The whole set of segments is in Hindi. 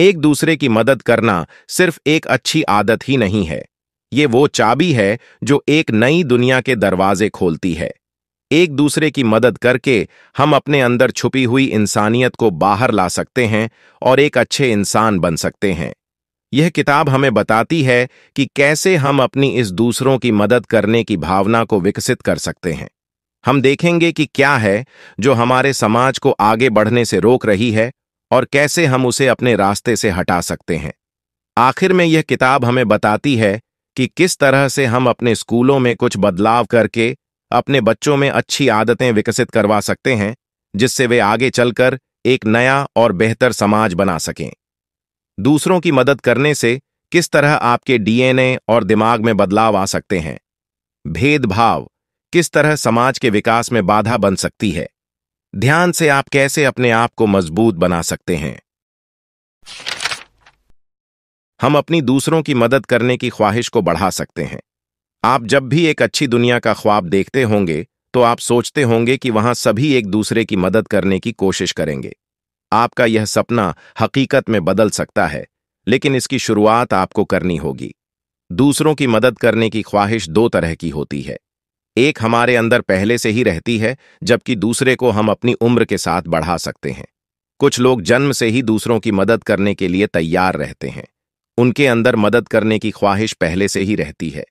एक दूसरे की मदद करना सिर्फ एक अच्छी आदत ही नहीं है ये वो चाबी है जो एक नई दुनिया के दरवाजे खोलती है एक दूसरे की मदद करके हम अपने अंदर छुपी हुई इंसानियत को बाहर ला सकते हैं और एक अच्छे इंसान बन सकते हैं यह किताब हमें बताती है कि कैसे हम अपनी इस दूसरों की मदद करने की भावना को विकसित कर सकते हैं हम देखेंगे कि क्या है जो हमारे समाज को आगे बढ़ने से रोक रही है और कैसे हम उसे अपने रास्ते से हटा सकते हैं आखिर में यह किताब हमें बताती है कि किस तरह से हम अपने स्कूलों में कुछ बदलाव करके अपने बच्चों में अच्छी आदतें विकसित करवा सकते हैं जिससे वे आगे चलकर एक नया और बेहतर समाज बना सकें दूसरों की मदद करने से किस तरह आपके डीएनए और दिमाग में बदलाव आ सकते हैं भेदभाव किस तरह समाज के विकास में बाधा बन सकती है ध्यान से आप कैसे अपने आप को मजबूत बना सकते हैं हम अपनी दूसरों की मदद करने की ख्वाहिश को बढ़ा सकते हैं आप जब भी एक अच्छी दुनिया का ख्वाब देखते होंगे तो आप सोचते होंगे कि वहां सभी एक दूसरे की मदद करने की कोशिश करेंगे आपका यह सपना हकीकत में बदल सकता है लेकिन इसकी शुरुआत आपको करनी होगी दूसरों की मदद करने की ख्वाहिश दो तरह की होती है एक हमारे अंदर पहले से ही रहती है जबकि दूसरे को हम अपनी उम्र के साथ बढ़ा सकते हैं कुछ लोग जन्म से ही दूसरों की मदद करने के लिए तैयार रहते हैं उनके अंदर मदद करने की ख्वाहिश पहले से ही रहती है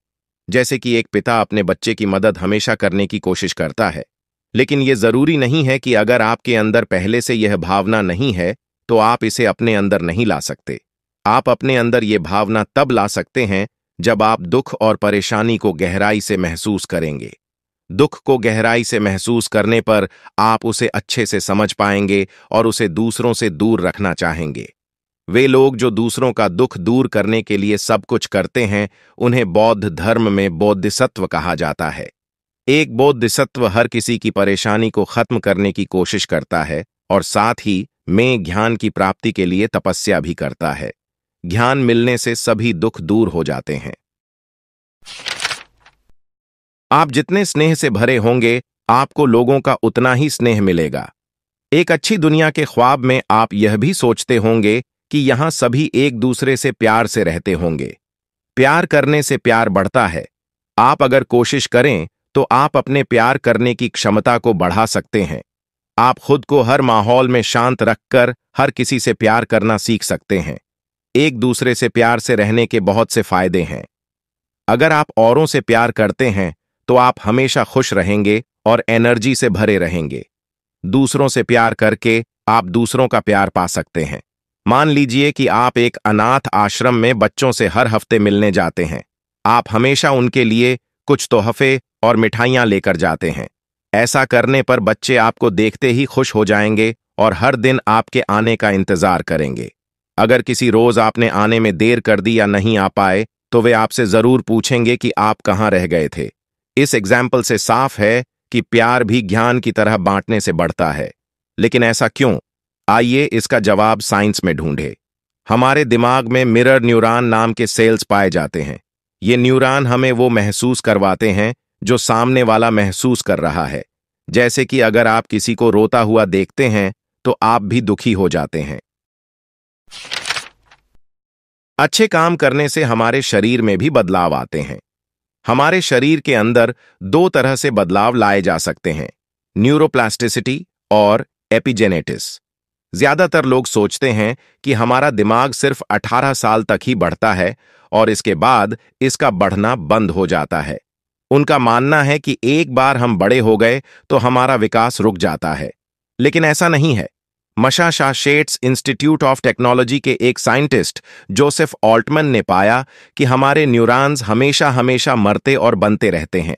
जैसे कि एक पिता अपने बच्चे की मदद हमेशा करने की कोशिश करता है लेकिन ये जरूरी नहीं है कि अगर आपके अंदर पहले से यह भावना नहीं है तो आप इसे अपने अंदर नहीं ला सकते आप अपने अंदर ये भावना तब ला सकते हैं जब आप दुख और परेशानी को गहराई से महसूस करेंगे दुख को गहराई से महसूस करने पर आप उसे अच्छे से समझ पाएंगे और उसे दूसरों से दूर रखना चाहेंगे वे लोग जो दूसरों का दुख दूर करने के लिए सब कुछ करते हैं उन्हें बौद्ध धर्म में बौद्धिसत्व कहा जाता है एक बौद्धिसत्व हर किसी की परेशानी को खत्म करने की कोशिश करता है और साथ ही में ज्ञान की प्राप्ति के लिए तपस्या भी करता है ध्यान मिलने से सभी दुख दूर हो जाते हैं आप जितने स्नेह से भरे होंगे आपको लोगों का उतना ही स्नेह मिलेगा एक अच्छी दुनिया के ख्वाब में आप यह भी सोचते होंगे कि यहां सभी एक दूसरे से प्यार से रहते होंगे प्यार करने से प्यार बढ़ता है आप अगर कोशिश करें तो आप अपने प्यार करने की क्षमता को बढ़ा सकते हैं आप खुद को हर माहौल में शांत रखकर हर किसी से प्यार करना सीख सकते हैं एक दूसरे से प्यार से रहने के बहुत से फायदे हैं अगर आप औरों से प्यार करते हैं तो आप हमेशा खुश रहेंगे और एनर्जी से भरे रहेंगे दूसरों से प्यार करके आप दूसरों का प्यार पा सकते हैं मान लीजिए कि आप एक अनाथ आश्रम में बच्चों से हर हफ्ते मिलने जाते हैं आप हमेशा उनके लिए कुछ तोहफे और मिठाइयां लेकर जाते हैं ऐसा करने पर बच्चे आपको देखते ही खुश हो जाएंगे और हर दिन आपके आने का इंतजार करेंगे अगर किसी रोज आपने आने में देर कर दी या नहीं आ पाए तो वे आपसे जरूर पूछेंगे कि आप कहाँ रह गए थे इस एग्जाम्पल से साफ है कि प्यार भी ज्ञान की तरह बांटने से बढ़ता है लेकिन ऐसा क्यों आइए इसका जवाब साइंस में ढूंढे हमारे दिमाग में मिरर न्यूरॉन नाम के सेल्स पाए जाते हैं ये न्यूरॉन हमें वो महसूस करवाते हैं जो सामने वाला महसूस कर रहा है जैसे कि अगर आप किसी को रोता हुआ देखते हैं तो आप भी दुखी हो जाते हैं अच्छे काम करने से हमारे शरीर में भी बदलाव आते हैं हमारे शरीर के अंदर दो तरह से बदलाव लाए जा सकते हैं न्यूरोप्लास्टिसिटी और एपिजेनेटिस ज्यादातर लोग सोचते हैं कि हमारा दिमाग सिर्फ 18 साल तक ही बढ़ता है और इसके बाद इसका बढ़ना बंद हो जाता है उनका मानना है कि एक बार हम बड़े हो गए तो हमारा विकास रुक जाता है लेकिन ऐसा नहीं है Massachusetts Institute of Technology के एक साइंटिस्ट जोसेफ ऑल्टमन ने पाया कि हमारे न्यूरॉन्स हमेशा हमेशा मरते और बनते रहते हैं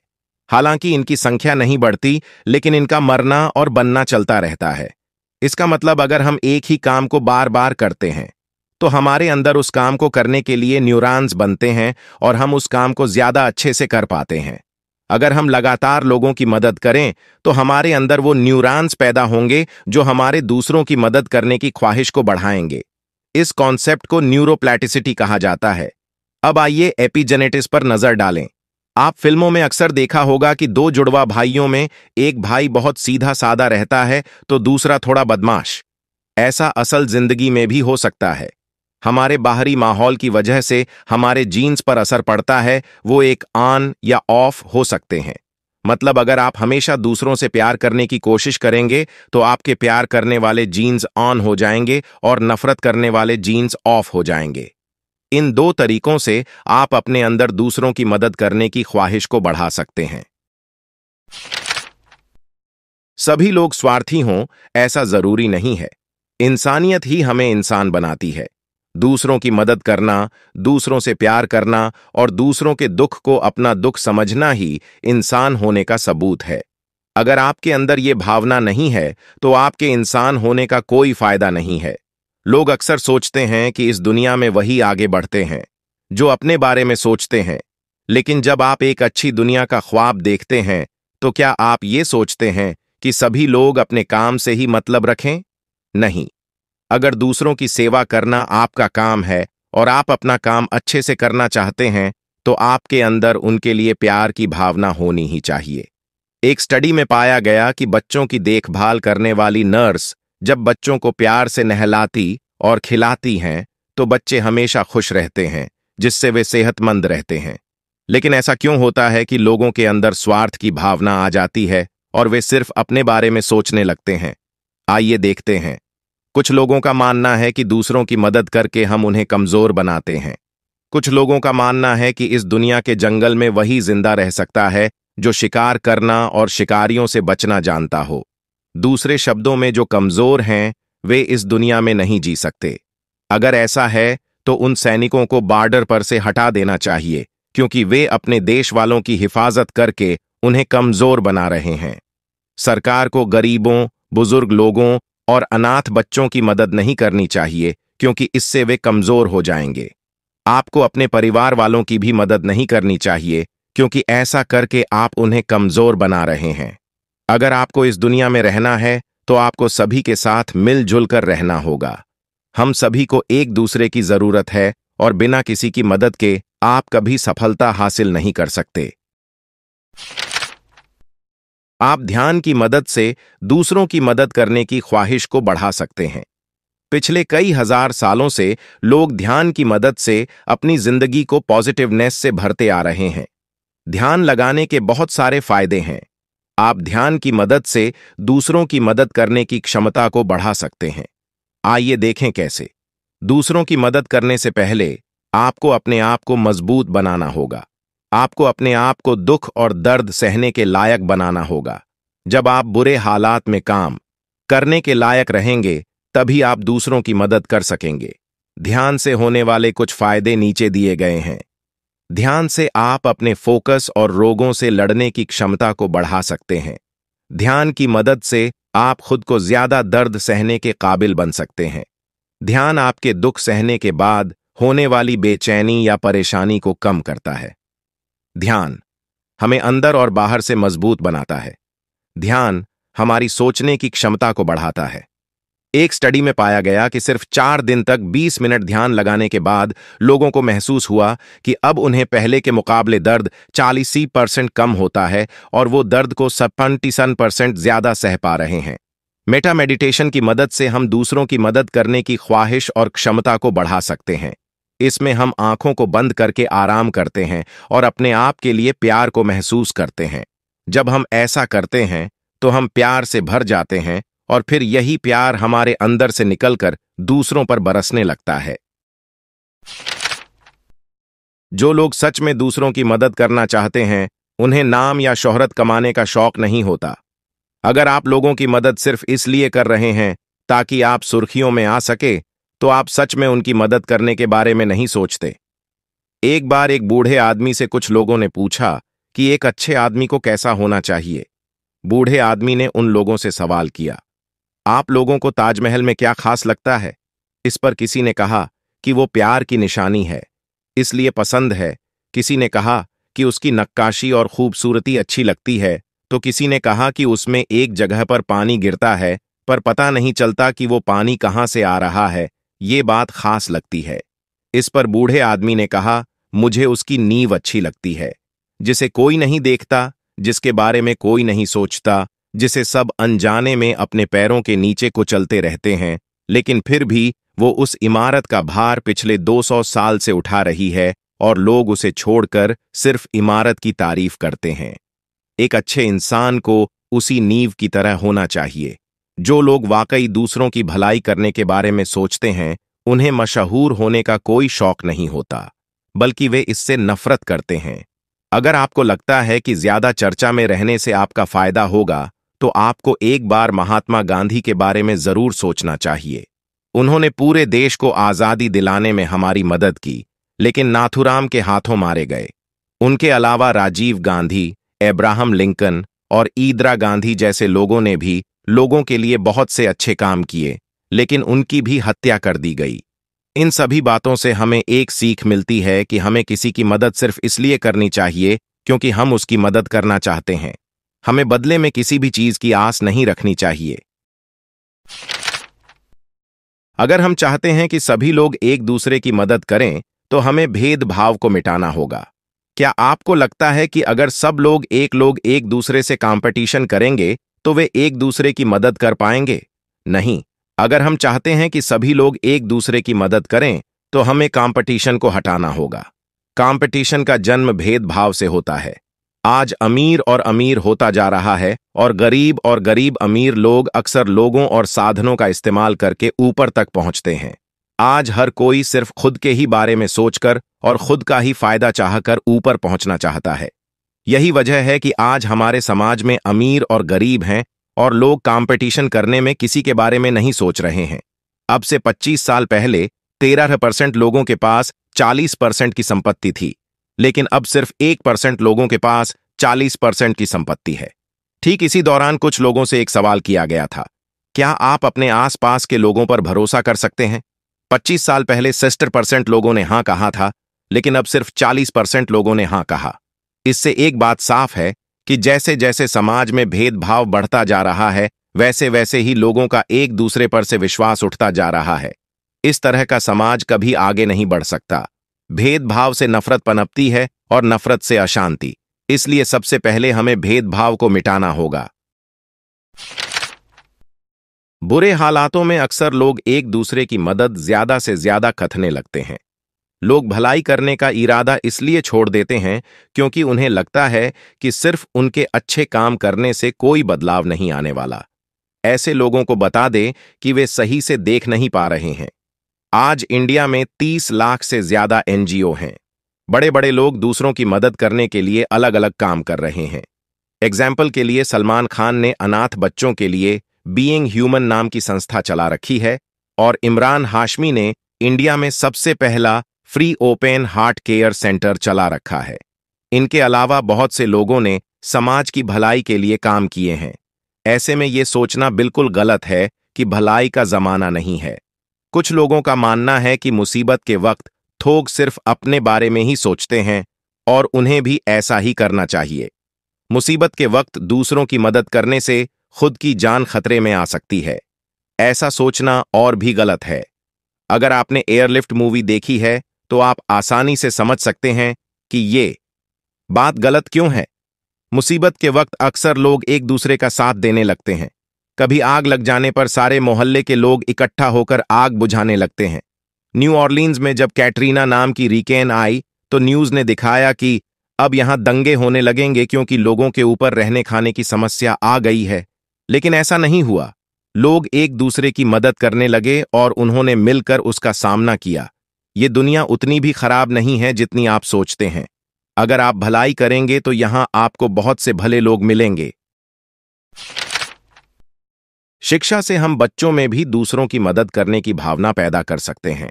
हालांकि इनकी संख्या नहीं बढ़ती लेकिन इनका मरना और बनना चलता रहता है इसका मतलब अगर हम एक ही काम को बार बार करते हैं तो हमारे अंदर उस काम को करने के लिए न्यूरॉन्स बनते हैं और हम उस काम को ज्यादा अच्छे से कर पाते हैं अगर हम लगातार लोगों की मदद करें तो हमारे अंदर वो न्यूरॉन्स पैदा होंगे जो हमारे दूसरों की मदद करने की ख्वाहिश को बढ़ाएंगे इस कॉन्सेप्ट को न्यूरोप्लैटिसिटी कहा जाता है अब आइए एपिजेनेटिस पर नजर डालें आप फिल्मों में अक्सर देखा होगा कि दो जुड़वा भाइयों में एक भाई बहुत सीधा सादा रहता है तो दूसरा थोड़ा बदमाश ऐसा असल जिंदगी में भी हो सकता है हमारे बाहरी माहौल की वजह से हमारे जीन्स पर असर पड़ता है वो एक ऑन या ऑफ हो सकते हैं मतलब अगर आप हमेशा दूसरों से प्यार करने की कोशिश करेंगे तो आपके प्यार करने वाले जीन्स ऑन हो जाएंगे और नफरत करने वाले जीन्स ऑफ हो जाएंगे इन दो तरीकों से आप अपने अंदर दूसरों की मदद करने की ख्वाहिश को बढ़ा सकते हैं सभी लोग स्वार्थी हों ऐसा जरूरी नहीं है इंसानियत ही हमें इंसान बनाती है दूसरों की मदद करना दूसरों से प्यार करना और दूसरों के दुख को अपना दुख समझना ही इंसान होने का सबूत है अगर आपके अंदर ये भावना नहीं है तो आपके इंसान होने का कोई फायदा नहीं है लोग अक्सर सोचते हैं कि इस दुनिया में वही आगे बढ़ते हैं जो अपने बारे में सोचते हैं लेकिन जब आप एक अच्छी दुनिया का ख्वाब देखते हैं तो क्या आप ये सोचते हैं कि सभी लोग अपने काम से ही मतलब रखें नहीं अगर दूसरों की सेवा करना आपका काम है और आप अपना काम अच्छे से करना चाहते हैं तो आपके अंदर उनके लिए प्यार की भावना होनी ही चाहिए एक स्टडी में पाया गया कि बच्चों की देखभाल करने वाली नर्स जब बच्चों को प्यार से नहलाती और खिलाती हैं तो बच्चे हमेशा खुश रहते हैं जिससे वे सेहतमंद रहते हैं लेकिन ऐसा क्यों होता है कि लोगों के अंदर स्वार्थ की भावना आ जाती है और वे सिर्फ अपने बारे में सोचने लगते हैं आइए देखते हैं कुछ लोगों का मानना है कि दूसरों की मदद करके हम उन्हें कमजोर बनाते हैं कुछ लोगों का मानना है कि इस दुनिया के जंगल में वही जिंदा रह सकता है जो शिकार करना और शिकारियों से बचना जानता हो दूसरे शब्दों में जो कमजोर हैं वे इस दुनिया में नहीं जी सकते अगर ऐसा है तो उन सैनिकों को बॉर्डर पर से हटा देना चाहिए क्योंकि वे अपने देश वालों की हिफाजत करके उन्हें कमजोर बना रहे हैं सरकार को गरीबों बुजुर्ग लोगों और अनाथ बच्चों की मदद नहीं करनी चाहिए क्योंकि इससे वे कमजोर हो जाएंगे आपको अपने परिवार वालों की भी मदद नहीं करनी चाहिए क्योंकि ऐसा करके आप उन्हें कमजोर बना रहे हैं अगर आपको इस दुनिया में रहना है तो आपको सभी के साथ मिलजुल कर रहना होगा हम सभी को एक दूसरे की जरूरत है और बिना किसी की मदद के आप कभी सफलता हासिल नहीं कर सकते आप ध्यान की मदद से दूसरों की मदद करने की ख्वाहिश को बढ़ा सकते हैं पिछले कई हजार सालों से लोग ध्यान की मदद से अपनी जिंदगी को पॉजिटिवनेस से भरते आ रहे हैं ध्यान लगाने के बहुत सारे फायदे हैं आप ध्यान की मदद से दूसरों की मदद करने की क्षमता को बढ़ा सकते हैं आइए देखें कैसे दूसरों की मदद करने से पहले आपको अपने आप को मजबूत बनाना होगा आपको अपने आप को दुख और दर्द सहने के लायक बनाना होगा जब आप बुरे हालात में काम करने के लायक रहेंगे तभी आप दूसरों की मदद कर सकेंगे ध्यान से होने वाले कुछ फायदे नीचे दिए गए हैं ध्यान से आप अपने फोकस और रोगों से लड़ने की क्षमता को बढ़ा सकते हैं ध्यान की मदद से आप खुद को ज्यादा दर्द सहने के काबिल बन सकते हैं ध्यान आपके दुख सहने के बाद होने वाली बेचैनी या परेशानी को कम करता है ध्यान हमें अंदर और बाहर से मजबूत बनाता है ध्यान हमारी सोचने की क्षमता को बढ़ाता है एक स्टडी में पाया गया कि सिर्फ चार दिन तक 20 मिनट ध्यान लगाने के बाद लोगों को महसूस हुआ कि अब उन्हें पहले के मुकाबले दर्द चालीसी परसेंट कम होता है और वो दर्द को सपन्टीसन परसेंट ज्यादा सह पा रहे हैं मेटा मेडिटेशन की मदद से हम दूसरों की मदद करने की ख्वाहिश और क्षमता को बढ़ा सकते हैं इसमें हम आंखों को बंद करके आराम करते हैं और अपने आप के लिए प्यार को महसूस करते हैं जब हम ऐसा करते हैं तो हम प्यार से भर जाते हैं और फिर यही प्यार हमारे अंदर से निकलकर दूसरों पर बरसने लगता है जो लोग सच में दूसरों की मदद करना चाहते हैं उन्हें नाम या शोहरत कमाने का शौक नहीं होता अगर आप लोगों की मदद सिर्फ इसलिए कर रहे हैं ताकि आप सुर्खियों में आ सके तो आप सच में उनकी मदद करने के बारे में नहीं सोचते एक बार एक बूढ़े आदमी से कुछ लोगों ने पूछा कि एक अच्छे आदमी को कैसा होना चाहिए बूढ़े आदमी ने उन लोगों से सवाल किया आप लोगों को ताजमहल में क्या खास लगता है इस पर किसी ने कहा कि वो प्यार की निशानी है इसलिए पसंद है किसी ने कहा कि उसकी नक्काशी और खूबसूरती अच्छी लगती है तो किसी ने कहा कि उसमें एक जगह पर पानी गिरता है पर पता नहीं चलता कि वो पानी कहाँ से आ रहा है ये बात खास लगती है इस पर बूढ़े आदमी ने कहा मुझे उसकी नींव अच्छी लगती है जिसे कोई नहीं देखता जिसके बारे में कोई नहीं सोचता जिसे सब अनजाने में अपने पैरों के नीचे कुचलते रहते हैं लेकिन फिर भी वो उस इमारत का भार पिछले 200 साल से उठा रही है और लोग उसे छोड़कर सिर्फ इमारत की तारीफ करते हैं एक अच्छे इंसान को उसी नींव की तरह होना चाहिए जो लोग वाकई दूसरों की भलाई करने के बारे में सोचते हैं उन्हें मशहूर होने का कोई शौक नहीं होता बल्कि वे इससे नफरत करते हैं अगर आपको लगता है कि ज्यादा चर्चा में रहने से आपका फायदा होगा तो आपको एक बार महात्मा गांधी के बारे में जरूर सोचना चाहिए उन्होंने पूरे देश को आज़ादी दिलाने में हमारी मदद की लेकिन नाथुराम के हाथों मारे गए उनके अलावा राजीव गांधी एब्राहम लिंकन और ईदरा गांधी जैसे लोगों ने भी लोगों के लिए बहुत से अच्छे काम किए लेकिन उनकी भी हत्या कर दी गई इन सभी बातों से हमें एक सीख मिलती है कि हमें किसी की मदद सिर्फ इसलिए करनी चाहिए क्योंकि हम उसकी मदद करना चाहते हैं हमें बदले में किसी भी चीज की आस नहीं रखनी चाहिए अगर हम चाहते हैं कि सभी लोग एक दूसरे की मदद करें तो हमें भेदभाव को मिटाना होगा क्या आपको लगता है कि अगर सब लोग एक लोग एक दूसरे से कंपटीशन करेंगे तो वे एक दूसरे की मदद कर पाएंगे नहीं अगर हम चाहते हैं कि सभी लोग एक दूसरे की मदद करें तो हमें कंपटीशन को हटाना होगा कंपटीशन का जन्म भेदभाव से होता है आज अमीर और अमीर होता जा रहा है और गरीब और गरीब अमीर लोग अक्सर लोगों और साधनों का इस्तेमाल करके ऊपर तक पहुंचते हैं आज हर कोई सिर्फ खुद के ही बारे में सोचकर और खुद का ही फायदा चाहकर ऊपर पहुंचना चाहता है यही वजह है कि आज हमारे समाज में अमीर और गरीब हैं और लोग कंपटीशन करने में किसी के बारे में नहीं सोच रहे हैं अब से 25 साल पहले 13 परसेंट लोगों के पास 40 परसेंट की संपत्ति थी लेकिन अब सिर्फ एक परसेंट लोगों के पास 40 परसेंट की संपत्ति है ठीक इसी दौरान कुछ लोगों से एक सवाल किया गया था क्या आप अपने आसपास के लोगों पर भरोसा कर सकते हैं 25 साल पहले सिस्टर परसेंट लोगों ने हां कहा था लेकिन अब सिर्फ 40 परसेंट लोगों ने हां कहा इससे एक बात साफ है कि जैसे जैसे समाज में भेदभाव बढ़ता जा रहा है वैसे वैसे ही लोगों का एक दूसरे पर से विश्वास उठता जा रहा है इस तरह का समाज कभी आगे नहीं बढ़ सकता भेदभाव से नफरत पनपती है और नफरत से अशांति इसलिए सबसे पहले हमें भेदभाव को मिटाना होगा बुरे हालातों में अक्सर लोग एक दूसरे की मदद ज्यादा से ज्यादा कथने लगते हैं लोग भलाई करने का इरादा इसलिए छोड़ देते हैं क्योंकि उन्हें लगता है कि सिर्फ उनके अच्छे काम करने से कोई बदलाव नहीं आने वाला ऐसे लोगों को बता दें कि वे सही से देख नहीं पा रहे हैं आज इंडिया में 30 लाख से ज्यादा एनजीओ हैं बड़े बड़े लोग दूसरों की मदद करने के लिए अलग अलग काम कर रहे हैं एग्जाम्पल के लिए सलमान खान ने अनाथ बच्चों के लिए बीइंग ह्यूमन नाम की संस्था चला रखी है और इमरान हाशमी ने इंडिया में सबसे पहला free open heart care centre चला रखा है इनके अलावा बहुत से लोगों ने समाज की भलाई के लिए काम किए हैं ऐसे में ये सोचना बिल्कुल गलत है कि भलाई का जमाना नहीं है कुछ लोगों का मानना है कि मुसीबत के वक्त थोग सिर्फ अपने बारे में ही सोचते हैं और उन्हें भी ऐसा ही करना चाहिए मुसीबत के वक्त दूसरों की मदद करने से खुद की जान खतरे में आ सकती है ऐसा सोचना और भी गलत है अगर आपने एयरलिफ्ट मूवी देखी है तो आप आसानी से समझ सकते हैं कि ये बात गलत क्यों है मुसीबत के वक्त अक्सर लोग एक दूसरे का साथ देने लगते हैं कभी आग लग जाने पर सारे मोहल्ले के लोग इकट्ठा होकर आग बुझाने लगते हैं न्यू ऑर्लिन्स में जब कैटरीना नाम की रिकेन आई तो न्यूज़ ने दिखाया कि अब यहां दंगे होने लगेंगे क्योंकि लोगों के ऊपर रहने खाने की समस्या आ गई है लेकिन ऐसा नहीं हुआ लोग एक दूसरे की मदद करने लगे और उन्होंने मिलकर उसका सामना किया ये दुनिया उतनी भी खराब नहीं है जितनी आप सोचते हैं अगर आप भलाई करेंगे तो यहां आपको बहुत से भले लोग मिलेंगे शिक्षा से हम बच्चों में भी दूसरों की मदद करने की भावना पैदा कर सकते हैं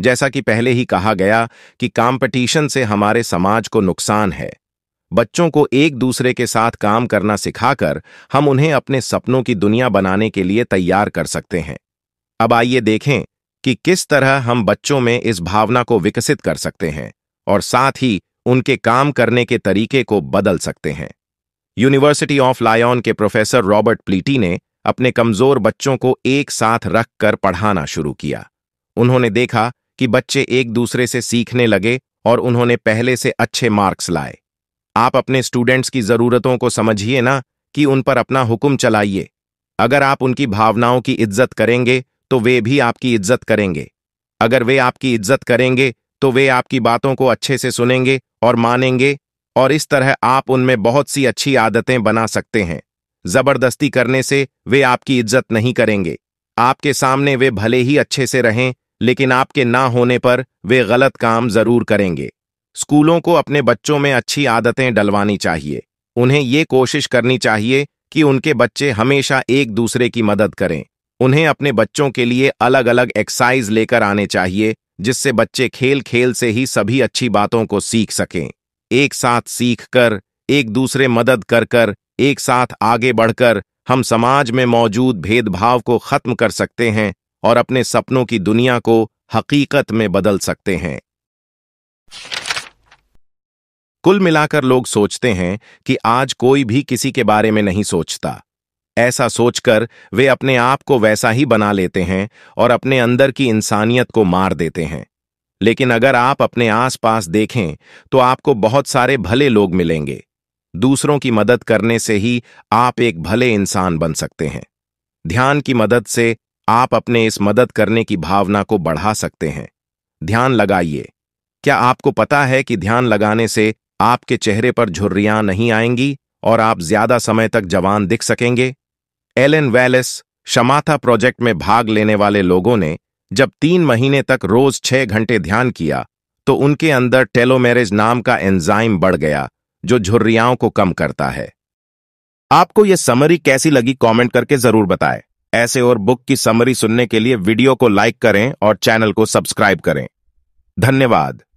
जैसा कि पहले ही कहा गया कि कंपटीशन से हमारे समाज को नुकसान है बच्चों को एक दूसरे के साथ काम करना सिखाकर हम उन्हें अपने सपनों की दुनिया बनाने के लिए तैयार कर सकते हैं अब आइए देखें कि किस तरह हम बच्चों में इस भावना को विकसित कर सकते हैं और साथ ही उनके काम करने के तरीके को बदल सकते हैं यूनिवर्सिटी ऑफ लायन के प्रोफेसर रॉबर्ट प्लीटी ने अपने कमजोर बच्चों को एक साथ रखकर पढ़ाना शुरू किया उन्होंने देखा कि बच्चे एक दूसरे से सीखने लगे और उन्होंने पहले से अच्छे मार्क्स लाए आप अपने स्टूडेंट्स की जरूरतों को समझिए ना कि उन पर अपना हुक्म चलाइए अगर आप उनकी भावनाओं की इज्जत करेंगे तो वे भी आपकी इज्जत करेंगे अगर वे आपकी इज्जत करेंगे तो वे आपकी बातों को अच्छे से सुनेंगे और मानेंगे और इस तरह आप उनमें बहुत सी अच्छी आदतें बना सकते हैं जबरदस्ती करने से वे आपकी इज्जत नहीं करेंगे आपके सामने वे भले ही अच्छे से रहें लेकिन आपके ना होने पर वे गलत काम जरूर करेंगे स्कूलों को अपने बच्चों में अच्छी आदतें डलवानी चाहिए उन्हें ये कोशिश करनी चाहिए कि उनके बच्चे हमेशा एक दूसरे की मदद करें उन्हें अपने बच्चों के लिए अलग अलग एक्साइज लेकर आने चाहिए जिससे बच्चे खेल खेल से ही सभी अच्छी बातों को सीख सकें एक साथ सीखकर एक दूसरे मदद कर कर एक साथ आगे बढ़कर हम समाज में मौजूद भेदभाव को खत्म कर सकते हैं और अपने सपनों की दुनिया को हकीकत में बदल सकते हैं कुल मिलाकर लोग सोचते हैं कि आज कोई भी किसी के बारे में नहीं सोचता ऐसा सोचकर वे अपने आप को वैसा ही बना लेते हैं और अपने अंदर की इंसानियत को मार देते हैं लेकिन अगर आप अपने आसपास देखें तो आपको बहुत सारे भले लोग मिलेंगे दूसरों की मदद करने से ही आप एक भले इंसान बन सकते हैं ध्यान की मदद से आप अपने इस मदद करने की भावना को बढ़ा सकते हैं ध्यान लगाइए क्या आपको पता है कि ध्यान लगाने से आपके चेहरे पर झुर्रियां नहीं आएंगी और आप ज्यादा समय तक जवान दिख सकेंगे एलन वैलेस शमाथा प्रोजेक्ट में भाग लेने वाले लोगों ने जब तीन महीने तक रोज छह घंटे ध्यान किया तो उनके अंदर टेलोमेरेज नाम का एंजाइम बढ़ गया जो झुर्रियाओं को कम करता है आपको यह समरी कैसी लगी कमेंट करके जरूर बताएं। ऐसे और बुक की समरी सुनने के लिए वीडियो को लाइक करें और चैनल को सब्सक्राइब करें धन्यवाद